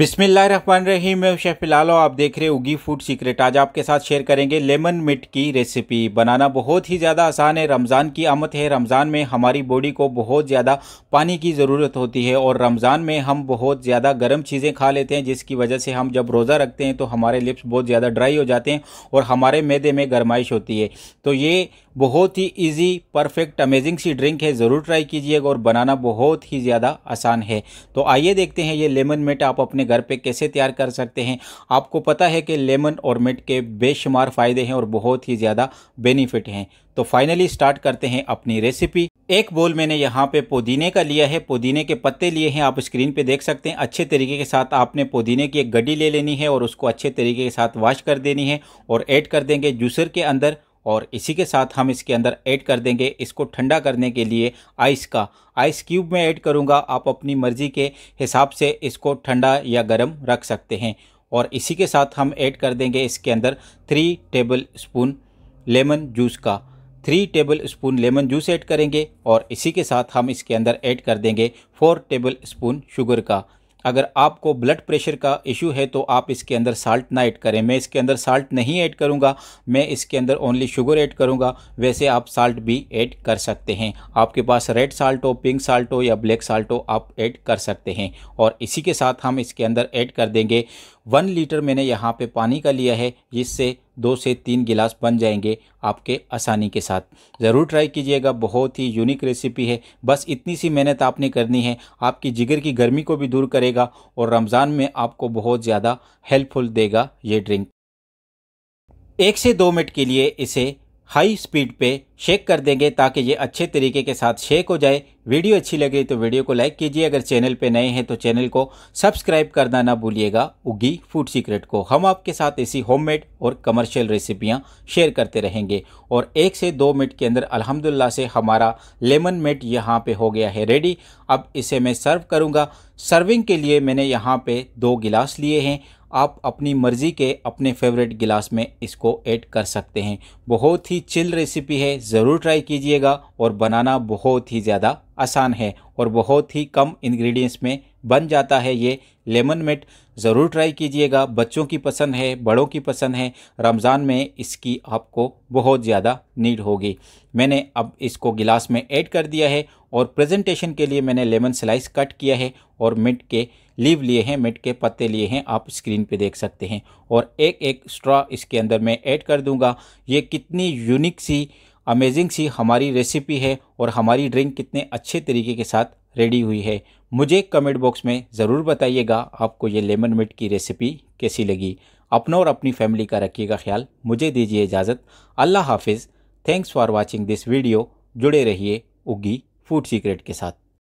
रही मैं शेफ फिलहाल आप देख रहे उगी फूड सीक्रेट आज आपके साथ शेयर करेंगे लेमन मिट की रेसिपी बनाना बहुत ही ज़्यादा आसान है रमज़ान की आमद है रमज़ान में हमारी बॉडी को बहुत ज़्यादा पानी की ज़रूरत होती है और रमज़ान में हम बहुत ज़्यादा गर्म चीज़ें खा लेते हैं जिसकी वजह से हम जब रोज़ा रखते हैं तो हमारे लिप्स बहुत ज़्यादा ड्राई हो जाते हैं और हमारे मैदे में गर्माइश होती है तो ये बहुत ही ईजी परफेक्ट अमेजिंग सी ड्रिंक है ज़रूर ट्राई कीजिएगा और बनाना बहुत ही ज़्यादा आसान है तो आइए देखते हैं ये लेमन मिट आप अपने अपने घर पे कैसे तैयार कर सकते हैं आपको पता है कि लेमन और मिट के बेशुमार फ़ायदे हैं और बहुत ही ज़्यादा बेनिफिट हैं तो फाइनली स्टार्ट करते हैं अपनी रेसिपी एक बोल मैंने यहाँ पे पुदीने का लिया है पुदीने के पत्ते लिए हैं आप स्क्रीन पे देख सकते हैं अच्छे तरीके के साथ आपने पुदीने की एक गड्डी ले लेनी है और उसको अच्छे तरीके के साथ वॉश कर देनी है और ऐड कर देंगे जूसर के अंदर और इसी के साथ हम इसके अंदर ऐड कर देंगे इसको ठंडा करने के लिए आइस का आइस क्यूब में ऐड करूँगा आप अपनी मर्ज़ी के हिसाब से इसको ठंडा या गर्म रख सकते हैं और इसी के साथ हम ऐड कर देंगे इसके अंदर three tablespoon lemon juice का three tablespoon lemon juice add करेंगे और इसी के साथ हम इसके अंदर ऐड कर देंगे फोर टेबल स्पून शुगर का अगर आपको ब्लड प्रेशर का इशू है तो आप इसके अंदर साल्ट ना ऐड करें मैं इसके अंदर साल्ट नहीं ऐड करूँगा मैं इसके अंदर ओनली शुगर ऐड करूँगा वैसे आप साल्ट भी ऐड कर सकते हैं आपके पास रेड साल्ट हो पिंक साल्ट हो या ब्लैक साल्ट हो आप ऐड कर सकते हैं और इसी के साथ हम इसके अंदर ऐड कर देंगे वन लीटर मैंने यहाँ पर पानी का लिया है जिससे दो से तीन गिलास बन जाएंगे आपके आसानी के साथ ज़रूर ट्राई कीजिएगा बहुत ही यूनिक रेसिपी है बस इतनी सी मेहनत आपने करनी है आपकी जिगर की गर्मी को भी दूर करेगा और रमज़ान में आपको बहुत ज़्यादा हेल्पफुल देगा ये ड्रिंक एक से दो मिनट के लिए इसे हाई स्पीड पे शेक कर देंगे ताकि ये अच्छे तरीके के साथ शेक हो जाए वीडियो अच्छी लगे तो वीडियो को लाइक कीजिए अगर चैनल पे नए हैं तो चैनल को सब्सक्राइब करना ना भूलिएगा उगी फूड सीक्रेट को हम आपके साथ ऐसी होममेड और कमर्शियल रेसिपियाँ शेयर करते रहेंगे और एक से दो मिनट के अंदर अल्हम्दुलिल्लाह से हमारा लेमन मेट यहाँ पर हो गया है रेडी अब इसे मैं सर्व करूँगा सर्विंग के लिए मैंने यहाँ पे दो गिलास लिए हैं आप अपनी मर्ज़ी के अपने फेवरेट गिलास में इसको ऐड कर सकते हैं बहुत ही चिल रेसिपी है ज़रूर ट्राई कीजिएगा और बनाना बहुत ही ज़्यादा आसान है और बहुत ही कम इंग्रेडिएंट्स में बन जाता है ये लेमन मिट ज़रूर ट्राई कीजिएगा बच्चों की पसंद है बड़ों की पसंद है रमज़ान में इसकी आपको बहुत ज़्यादा नीड होगी मैंने अब इसको गिलास में ऐड कर दिया है और प्रेजेंटेशन के लिए मैंने लेमन स्लाइस कट किया है और मिट के लीव लिए हैं मिट के पत्ते लिए हैं आप स्क्रीन पे देख सकते हैं और एक एक स्ट्रॉ इसके अंदर मैं ऐड कर दूंगा ये कितनी यूनिक सी अमेजिंग सी हमारी रेसिपी है और हमारी ड्रिंक कितने अच्छे तरीके के साथ रेडी हुई है मुझे कमेंट बॉक्स में ज़रूर बताइएगा आपको ये लेमन मिट की रेसिपी कैसी लगी अपना और अपनी फैमिली का रखिएगा ख्याल मुझे दीजिए इजाज़त अल्लाह हाफिज़ thanks for watching this video जुड़े रहिए उगी फूड सीक्रेट के साथ